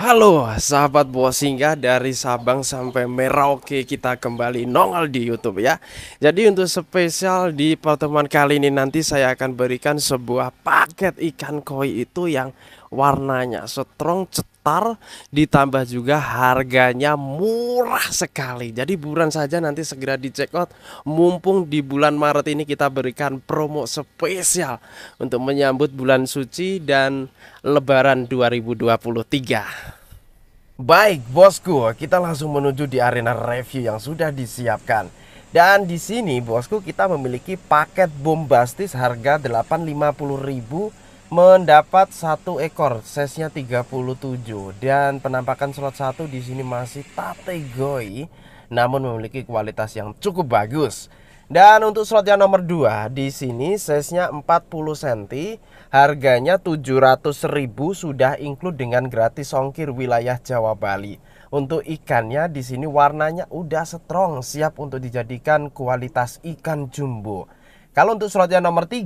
Halo sahabat bos singgah dari Sabang sampai Merauke kita kembali nongol di YouTube ya. Jadi untuk spesial di pertemuan kali ini nanti saya akan berikan sebuah paket ikan koi itu yang warnanya strong cetar ditambah juga harganya murah sekali. Jadi buruan saja nanti segera di check out mumpung di bulan Maret ini kita berikan promo spesial untuk menyambut bulan suci dan lebaran 2023. Baik, bosku, kita langsung menuju di arena review yang sudah disiapkan. Dan di sini, bosku, kita memiliki paket bombastis harga 850.000 mendapat satu ekor, size-nya 37 dan penampakan slot 1 di sini masih tategoi namun memiliki kualitas yang cukup bagus. Dan untuk slot yang nomor 2 di sini size-nya 40 cm, harganya 700.000 sudah include dengan gratis songkir wilayah Jawa Bali. Untuk ikannya di sini warnanya udah strong, siap untuk dijadikan kualitas ikan jumbo. Kalau untuk slot yang nomor 3,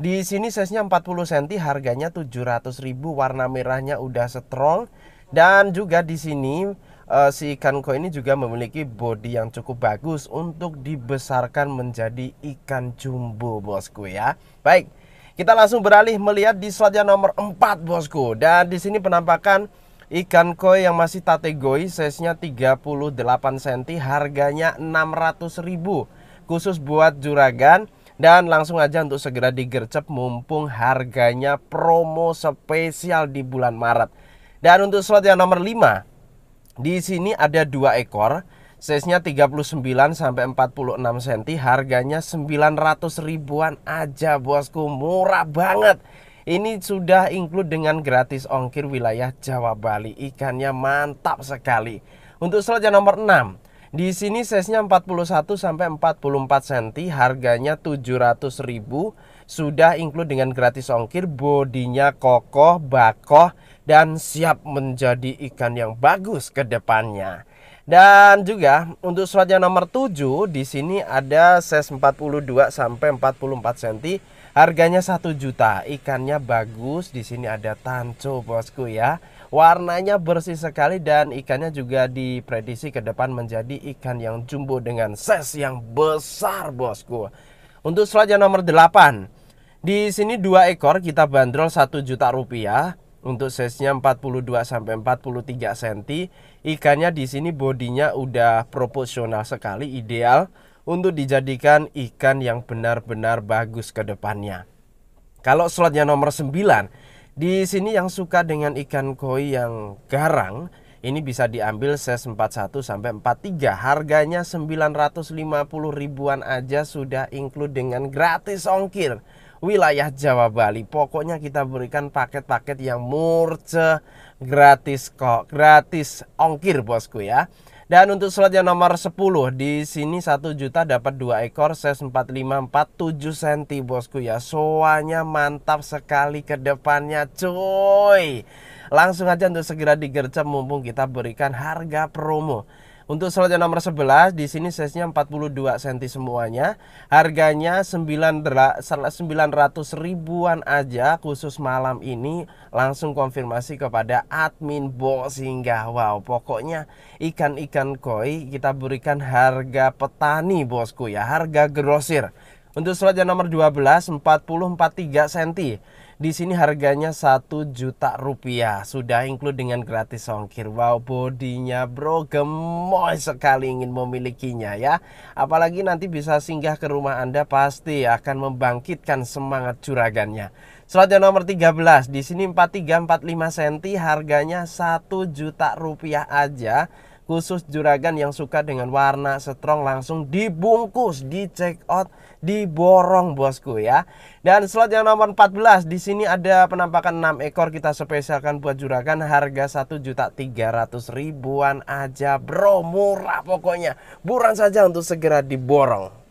di sini size-nya 40 cm, harganya 700.000, warna merahnya udah strong dan juga di sini uh, si ikan koi ini juga memiliki body yang cukup bagus untuk dibesarkan menjadi ikan jumbo bosku ya. Baik, kita langsung beralih melihat di slot yang nomor 4 bosku. Dan di sini penampakan Ikan koi yang masih tategoi size-nya 38 cm harganya ribu, khusus buat juragan dan langsung aja untuk segera digercep mumpung harganya promo spesial di bulan Maret. Dan untuk slot yang nomor 5 di sini ada dua ekor, size-nya 39 sampai 46 cm, harganya 900 ribuan aja bosku, murah banget. Ini sudah include dengan gratis ongkir wilayah Jawa Bali. Ikannya mantap sekali. Untuk selanjutnya nomor 6. Di sini size-nya 41 sampai 44 cm, harganya 700.000, sudah include dengan gratis ongkir, bodinya kokoh, bakoh, dan siap menjadi ikan yang bagus ke depannya. Dan juga untuk surat yang nomor 7 di sini ada size 42 sampai 44 cm. Harganya 1 juta. Ikannya bagus. Di sini ada tanco, Bosku ya. Warnanya bersih sekali dan ikannya juga diprediksi ke depan menjadi ikan yang jumbo dengan size yang besar, Bosku. Untuk selanjutnya nomor 8. Di sini dua ekor kita bandrol 1 juta rupiah untuk size-nya 42 sampai 43 cm. Ikannya di sini bodinya udah proporsional sekali, ideal untuk dijadikan ikan yang benar-benar bagus ke depannya. Kalau slotnya nomor 9, di sini yang suka dengan ikan koi yang garang, ini bisa diambil size 41 sampai 43. Harganya 950 ribuan aja sudah include dengan gratis ongkir wilayah Jawa Bali. Pokoknya kita berikan paket-paket yang murce, gratis kok, gratis ongkir bosku ya. Dan untuk slot yang nomor 10 di sini 1 juta dapat 2 ekor size empat tujuh cm bosku ya. Soalnya mantap sekali ke depannya cuy. Langsung aja untuk segera digercep mumpung kita berikan harga promo. Untuk slot yang nomor 11 di sini size-nya 42 cm semuanya. Harganya 900 ribuan aja khusus malam ini. Langsung konfirmasi kepada admin box sehingga wow pokoknya ikan-ikan koi kita berikan harga petani bosku ya, harga grosir. Untuk slot yang nomor 12 443 cm di sini harganya satu juta rupiah. Sudah include dengan gratis ongkir. Wow, bodinya bro gemoy sekali ingin memilikinya ya. Apalagi nanti bisa singgah ke rumah Anda pasti akan membangkitkan semangat curagannya. Slot yang nomor 13 di sini empat empat tiga lima senti harganya satu juta rupiah aja khusus juragan yang suka dengan warna strong langsung dibungkus, di check out, diborong bosku ya. Dan slot yang nomor 14 di sini ada penampakan 6 ekor kita spesialkan buat juragan harga 1 juta 300 ribuan aja bro, murah pokoknya. buran saja untuk segera diborong.